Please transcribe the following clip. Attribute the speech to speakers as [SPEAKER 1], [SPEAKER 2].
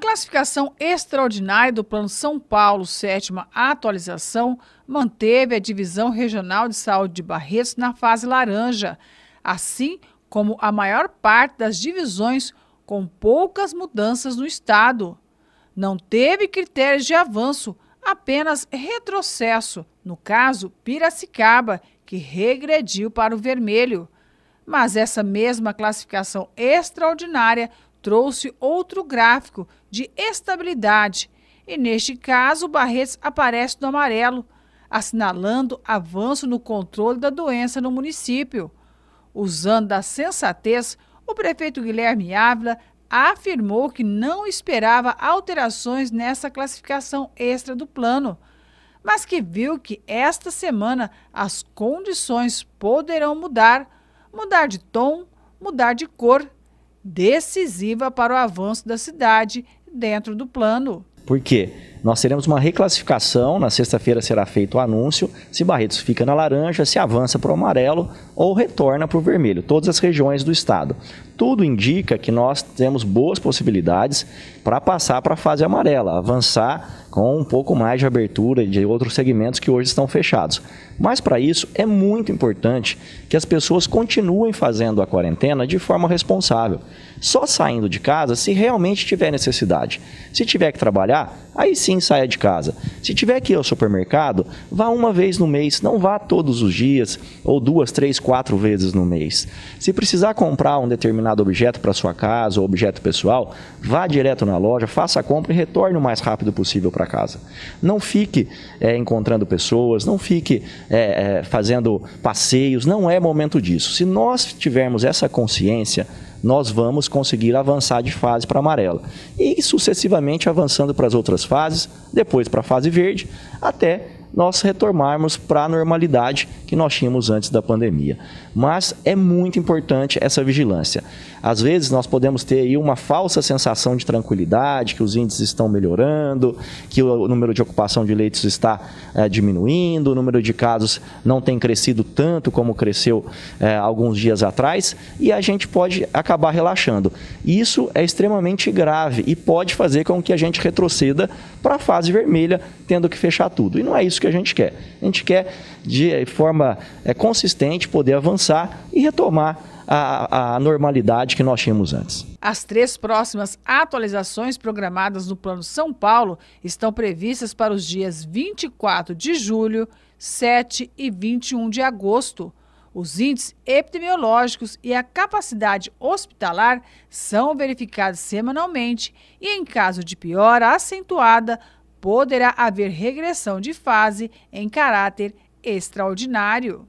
[SPEAKER 1] classificação extraordinária do Plano São Paulo, sétima atualização, manteve a divisão regional de saúde de Barretos na fase laranja, assim como a maior parte das divisões, com poucas mudanças no estado. Não teve critérios de avanço, apenas retrocesso, no caso Piracicaba, que regrediu para o vermelho. Mas essa mesma classificação extraordinária trouxe outro gráfico de estabilidade e, neste caso, o Barretes aparece no amarelo, assinalando avanço no controle da doença no município. Usando a sensatez, o prefeito Guilherme Ávila afirmou que não esperava alterações nessa classificação extra do plano, mas que viu que esta semana as condições poderão mudar, mudar de tom, mudar de cor decisiva para o avanço da cidade dentro do plano.
[SPEAKER 2] Por quê? Nós teremos uma reclassificação, na sexta-feira será feito o anúncio, se Barretos fica na laranja, se avança para o amarelo ou retorna para o vermelho, todas as regiões do estado. Tudo indica que nós temos boas possibilidades para passar para a fase amarela, avançar com um pouco mais de abertura de outros segmentos que hoje estão fechados. Mas para isso é muito importante que as pessoas continuem fazendo a quarentena de forma responsável. Só saindo de casa se realmente tiver necessidade. Se tiver que trabalhar, aí sim saia de casa. Se tiver que ir ao supermercado, vá uma vez no mês, não vá todos os dias ou duas, três, quatro vezes no mês. Se precisar comprar um determinado objeto para sua casa ou objeto pessoal, vá direto na loja, faça a compra e retorne o mais rápido possível para casa. Não fique é, encontrando pessoas, não fique é, é, fazendo passeios. Não é momento disso. Se nós tivermos essa consciência, nós vamos conseguir avançar de fase para amarela. E sucessivamente avançando para as outras fases, depois para a fase verde, até nós retomarmos para a normalidade que nós tínhamos antes da pandemia. Mas é muito importante essa vigilância. Às vezes nós podemos ter aí uma falsa sensação de tranquilidade, que os índices estão melhorando, que o número de ocupação de leitos está é, diminuindo, o número de casos não tem crescido tanto como cresceu é, alguns dias atrás, e a gente pode acabar relaxando. Isso é extremamente grave e pode fazer com que a gente retroceda para a fase vermelha, tendo que fechar tudo. E não é isso isso que a gente quer. A gente quer, de forma é, consistente, poder avançar e retomar a, a, normalidade que nós tínhamos antes.
[SPEAKER 1] As três próximas atualizações programadas no Plano São Paulo estão previstas para os dias 24 de julho, 7 e 21 de agosto. Os índices epidemiológicos e a capacidade hospitalar são verificados semanalmente e, em caso de piora acentuada, poderá haver regressão de fase em caráter extraordinário.